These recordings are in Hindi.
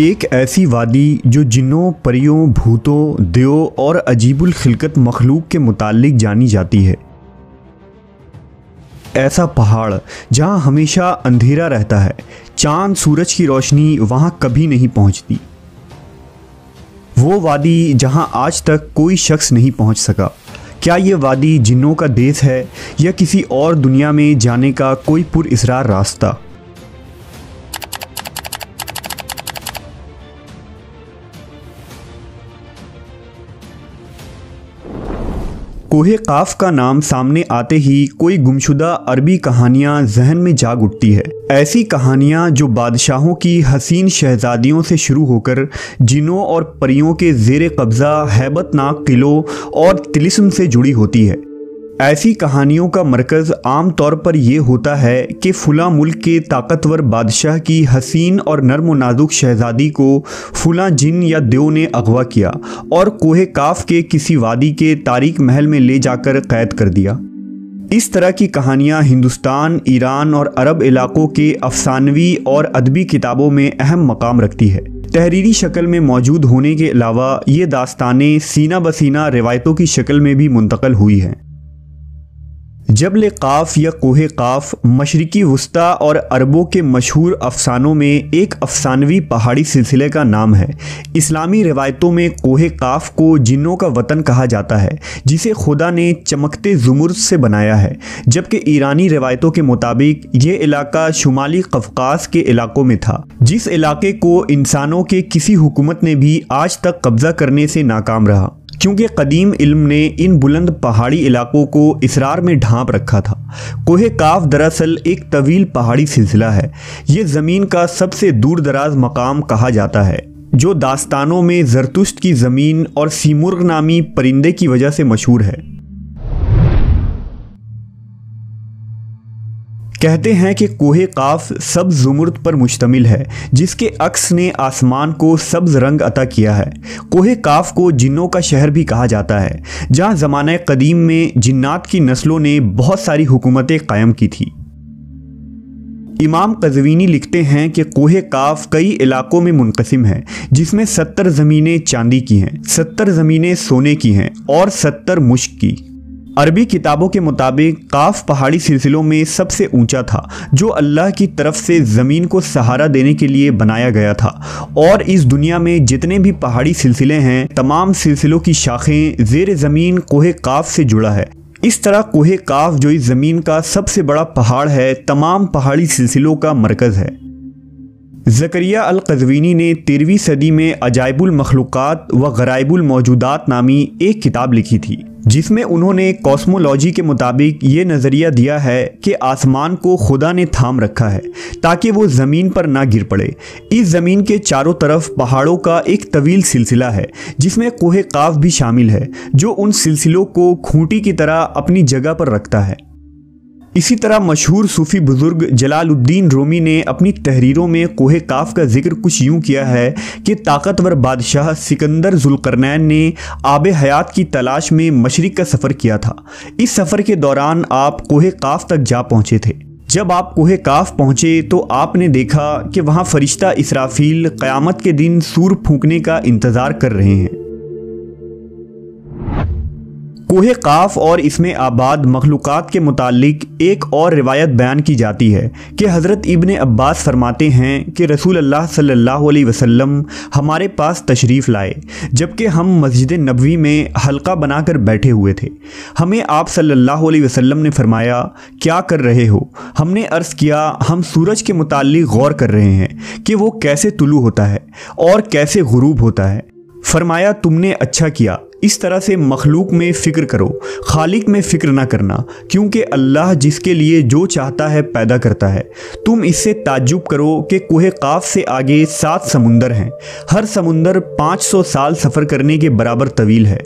एक ऐसी वादी जो जिनों परियों भूतों देव और अजीबुल खिलकत मखलूक के मुतालिक जानी जाती है ऐसा पहाड़ जहां हमेशा अंधेरा रहता है चांद सूरज की रोशनी वहां कभी नहीं पहुंचती वो वादी जहां आज तक कोई शख्स नहीं पहुंच सका क्या ये वादी जिन्हों का देश है या किसी और दुनिया में जाने का कोई पुरसरार रास्ता कोहे काफ का नाम सामने आते ही कोई गुमशुदा अरबी कहानियां जहन में जाग उठती है ऐसी कहानियां जो बादशाहों की हसीन शहजादियों से शुरू होकर जिनों और परियों के जेर कब्ज़ा हैबतनाक किलों और तिलिस्म से जुड़ी होती है ऐसी कहानियों का मरकज़ तौर पर यह होता है कि फुला मुल्क के ताकतवर बादशाह की हसीन और नर्म नाजुक शहजादी को फुला जिन या देव ने अगवा किया और कोहे काफ के किसी वादी के तारिक महल में ले जाकर कैद कर दिया इस तरह की कहानियाँ हिंदुस्तान ईरान और अरब इलाकों के अफसानवी और अदबी किताबों में अहम मकाम रखती है तहरीरी शक्ल में मौजूद होने के अलावा ये दास्तानें सीना बसीना रिवायतों की शक्ल में भी मुंतकल हुई हैं जबल काफ या कोहे काफ मशरकी वस्ती और अरबों के मशहूर अफसानों में एक अफसानवी पहाड़ी सिलसिले का नाम है इस्लामी रिवायतों में कोहे काफ को जिन्नों का वतन कहा जाता है जिसे खुदा ने चमकते जुमुर से बनाया है जबकि ईरानी रिवायतों के मुताबिक ये इलाका शुमाली कफकास के इलाकों में था जिस इलाके को इंसानों के किसी हुकूमत ने भी आज तक कब्जा करने से नाकाम रहा क्योंकि कदीम इल्म ने इन बुलंद पहाड़ी इलाकों को इसरार में ढांप रखा था कोह काफ दरअसल एक तवील पहाड़ी सिलसिला है ये ज़मीन का सबसे दूर दराज मकाम कहा जाता है जो दास्तानों में जरतुश्त की ज़मीन और सीमुर्ग नामी परिंदे की वजह से मशहूर है कहते हैं कि कोहे काफ सब जुमर्द पर मुश्तमिल है जिसके अक्स ने आसमान को सब्ज रंग अता किया है कोहे काफ को जिन्नों का शहर भी कहा जाता है जहाँ जमाने कदीम में जिन्नात की नस्लों ने बहुत सारी हुकूमतें कायम की थी इमाम कजवीनी लिखते हैं कि कोहे काफ कई इलाकों में मुनकसम है जिसमें सत्तर ज़मीनें चांदी की हैं सत्तर ज़मीनें सोने की हैं और सत्तर मुश्क की अरबी किताबों के मुताबिक काफ पहाड़ी सिलसिलों में सबसे ऊंचा था जो अल्लाह की तरफ से ज़मीन को सहारा देने के लिए बनाया गया था और इस दुनिया में जितने भी पहाड़ी सिलसिले हैं तमाम सिलसिलों की शाखें जेर ज़मीन कोहे काफ से जुड़ा है इस तरह कोहे काफ जो इस ज़मीन का सबसे बड़ा पहाड़ है तमाम पहाड़ी सिलसिलों का मरकज़ है जकरिया अल कजवीनी ने तेरहवीं सदी में अजायबुल मखलूक़ात व गरायबुल मौजूदात नामी एक किताब लिखी थी जिसमें उन्होंने कॉस्मोलॉजी के मुताबिक ये नज़रिया दिया है कि आसमान को खुदा ने थाम रखा है ताकि वो ज़मीन पर ना गिर पड़े इस ज़मीन के चारों तरफ पहाड़ों का एक तवील सिलसिला है जिसमें कोहे काफ भी शामिल है जो उन सिलसिलों को खूंटी की तरह अपनी जगह पर रखता है इसी तरह मशहूर सूफ़ी बुज़ुर्ग जलालुद्दीन रोमी ने अपनी तहरीरों में कोहे काफ का जिक्र कुछ यूँ किया है कि ताकतवर बादशाह सिकंदर जुलकरनैन ने आब हयात की तलाश में मशरक़ का सफ़र किया था इस सफ़र के दौरान आप कोहे काफ तक जा पहुँचे थे जब आप कोहे काफ पहुँचे तो आपने देखा कि वहाँ फरिश्ता इसराफील क़यामत के दिन सूर फूकने का इंतज़ार कर रहे हैं कोहे काफ और इसमें आबाद मखलूक़ के मुतालिक एक और रिवायत बयान की जाती है कि हज़रत इबन अब्बास फरमाते हैं कि रसूल अल्लाह सल्लल्लाहु अलैहि वसल्लम हमारे पास तशरीफ़ लाए जबकि हम मस्जिद नबवी में हल्का बनाकर बैठे हुए थे हमें आप सल्लल्लाहु अलैहि वसल्लम ने फरमाया क्या कर रहे हो हमने अर्ज़ किया हम सूरज के मुतालिक गौर कर रहे हैं कि वो कैसे तुलू होता है और कैसे गुरूब होता है फरमाया तुमने अच्छा किया इस तरह से मखलूक में फ़िक्र करो खालिक में फ़िक्र ना करना क्योंकि अल्लाह जिसके लिए जो चाहता है पैदा करता है तुम इससे ताजुब करो कि कोह काफ से आगे सात समुंदर हैं हर समुंदर 500 साल सफ़र करने के बराबर तवील है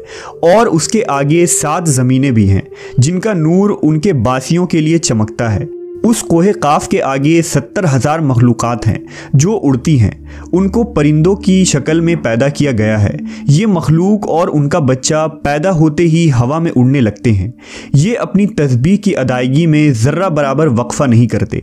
और उसके आगे सात ज़मीनें भी हैं जिनका नूर उनके बासियों के लिए चमकता है उस कोहे काफ के आगे सत्तर हज़ार मखलूक हैं जो उड़ती हैं उनको परिंदों की शक्ल में पैदा किया गया है ये मखलूक और उनका बच्चा पैदा होते ही हवा में उड़ने लगते हैं ये अपनी तस्बी की अदायगी में ज़र्रा बराबर वक्फ़ा नहीं करते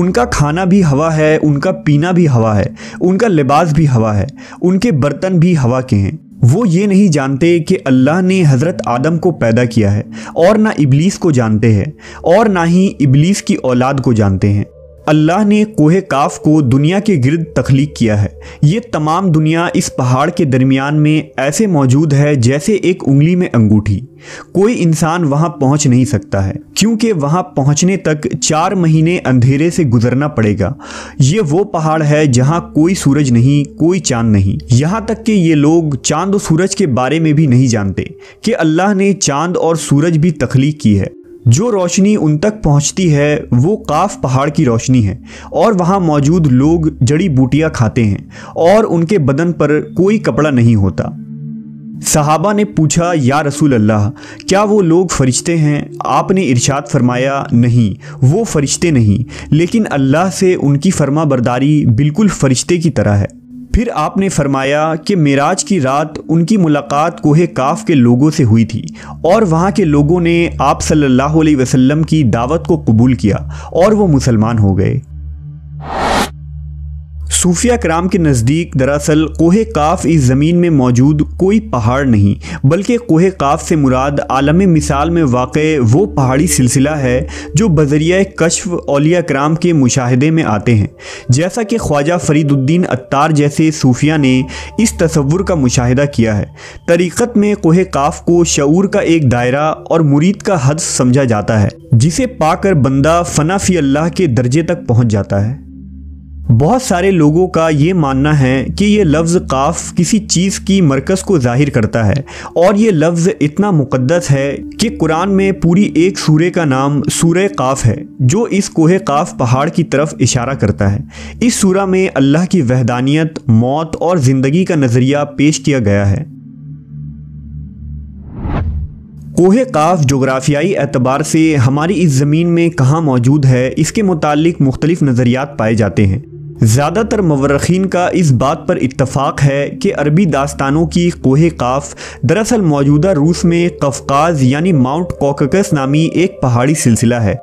उनका खाना भी हवा है उनका पीना भी हवा है उनका लिबास भी हवा है उनके बर्तन भी हवा के हैं वो ये नहीं जानते कि अल्लाह ने हज़रत आदम को पैदा किया है और ना इबलीस को जानते हैं और ना ही इबलीस की औलाद को जानते हैं अल्लाह ने कोहे काफ को दुनिया के गिरद तख्लीक किया है ये तमाम दुनिया इस पहाड़ के दरमियान में ऐसे मौजूद है जैसे एक उंगली में अंगूठी कोई इंसान वहाँ पहुँच नहीं सकता है क्योंकि वहाँ पहुँचने तक चार महीने अंधेरे से गुजरना पड़ेगा ये वो पहाड़ है जहाँ कोई सूरज नहीं कोई चांद नहीं यहाँ तक कि ये लोग चांद और सूरज के बारे में भी नहीं जानते कि अल्लाह ने चांद और सूरज भी तख्लीक की है जो रोशनी उन तक पहुंचती है वो काफ पहाड़ की रोशनी है और वहाँ मौजूद लोग जड़ी बूटियाँ खाते हैं और उनके बदन पर कोई कपड़ा नहीं होता सहाबा ने पूछा या रसूल अल्लाह क्या वो लोग फरिश्ते हैं आपने इरशाद फरमाया नहीं वो फरिश्ते नहीं लेकिन अल्लाह से उनकी फर्मा बरदारी बिल्कुल फरिश्ते की तरह है फिर आपने फरमाया कि मेराज की रात उनकी मुलाकात कोहे काफ के लोगों से हुई थी और वहाँ के लोगों ने आप सल्लल्लाहु अलैहि वसल्लम की दावत को कबूल किया और वो मुसलमान हो गए सूफिया कराम के नज़दीक दरअसल कोह काफ इस ज़मीन में मौजूद कोई पहाड़ नहीं बल्कि कोह काफ से मुराद आलम मिसाल में वाक़ वो पहाड़ी सिलसिला है जो बजरिया कशफ अलिया कराम के मुशाहदे में आते हैं जैसा कि ख्वाजा फरीदुद्दीन अत्तार जैसे सूफिया ने इस तस्वुर का मुशाहिदा किया है तरीक़त में कोह काफ को शूर का एक दायरा और मुरीद का हद समझा जाता है जिसे पाकर बंदा फ़नाफी अल्लाह के दर्जे तक पहुँच जाता है बहुत सारे लोगों का ये मानना है कि ये लफ्ज़ काफ किसी चीज़ की मरकज़ को जाहिर करता है और ये लफ्ज़ इतना मुक़दस है कि कुरान में पूरी एक सूर्य का नाम सूर्य काफ है जो इस कोह काफ पहाड़ की तरफ इशारा करता है इस सूर में अल्लाह की वहदानियत मौत और ज़िंदगी का नज़रिया पेश किया गया है कोह काफ जोग्राफियाई एतबार से हमारी इस ज़मीन में कहाँ मौजूद है इसके मुतालिक मुख्तलिफ़ नज़रियात पाए जाते हैं ज़्यादातर मवरखीन का इस बात पर इतफ़ाक़ है कि अरबी दास्तानों की कोह काफ दरअसल मौजूदा रूस में कफकाज यानी माउंट कोककस नामी एक पहाड़ी सिलसिला है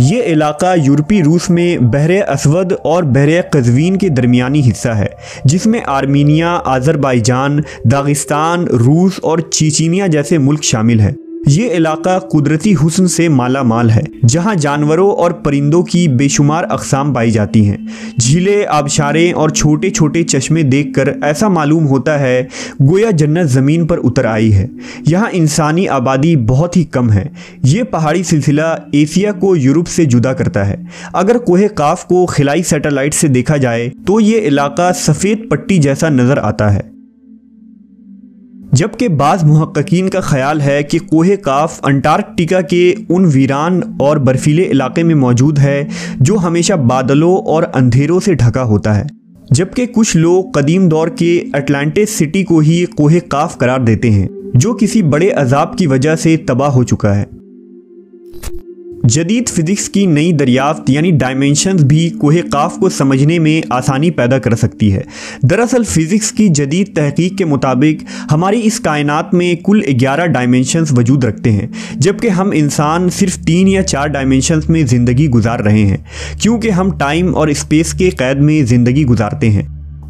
ये इलाका यूरोपी रूस में बहर असवद और बहर कजवीन के दरमियानी हिस्सा है जिसमें आर्मीनिया आज़रबाईजान दागिस्तान रूस और चीचिनिया जैसे मुल्क शामिल हैं ये इलाका कुदरती हुसन से माला माल है जहाँ जानवरों और परिंदों की बेशुमार अकसाम पाई जाती हैं झीलें आबशारें और छोटे छोटे चश्मे देखकर ऐसा मालूम होता है गोया जन्नत ज़मीन पर उतर आई है यहाँ इंसानी आबादी बहुत ही कम है ये पहाड़ी सिलसिला एशिया को यूरोप से जुदा करता है अगर कोहे काफ को खिलाई सैटेलाइट से देखा जाए तो ये इलाका सफ़ेद पट्टी जैसा नज़र आता है जबकि बाज़ महक्कीन का ख्याल है कि कोह काफ अंटार्कटिका के उन वीरान और बर्फीले इलाके में मौजूद है जो हमेशा बादलों और अंधेरों से ढका होता है जबकि कुछ लोग कदीम दौर के अटलांटिस सिटी को ही कोह काफ करार देते हैं जो किसी बड़े अजाब की वजह से तबाह हो चुका है जदीद फिज़िक्स की नई दरियाफ्त यानी डायमेंशंस भी कोह काफ को समझने में आसानी पैदा कर सकती है दरअसल फ़िज़िक्स की जदीद तहकीक के मुताबिक हमारी इस कायनात में कुल 11 डायमेंशंस वजूद रखते हैं जबकि हम इंसान सिर्फ तीन या चार डायमेंशंस में ज़िंदगी गुजार रहे हैं क्योंकि हम टाइम और स्पेस के कैद में ज़िंदगी गुजारते हैं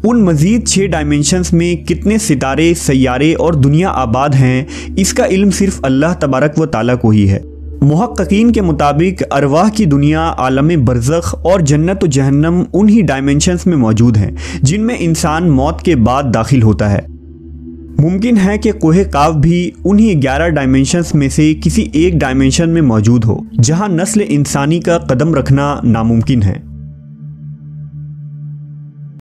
उन मज़ीद छः डायमेंशंस में कितने सितारे सैारे और दुनिया आबाद हैं इसका इल्म सिर्फ अल्लाह तबारक व ताली को ही है महक्कीन के मुताबिक अरवाह की दुनिया आलम बरजख और जन्नत व जहन्नम उन्हीं डायमेंशंस में मौजूद हैं जिनमें इंसान मौत के बाद दाखिल होता है मुमकिन है कि कोहे काव भी उन्हीं ग्यारह डायमेंशंस में से किसी एक डायमेंशन में मौजूद हो जहां नस्ल इंसानी का कदम रखना नामुमकिन है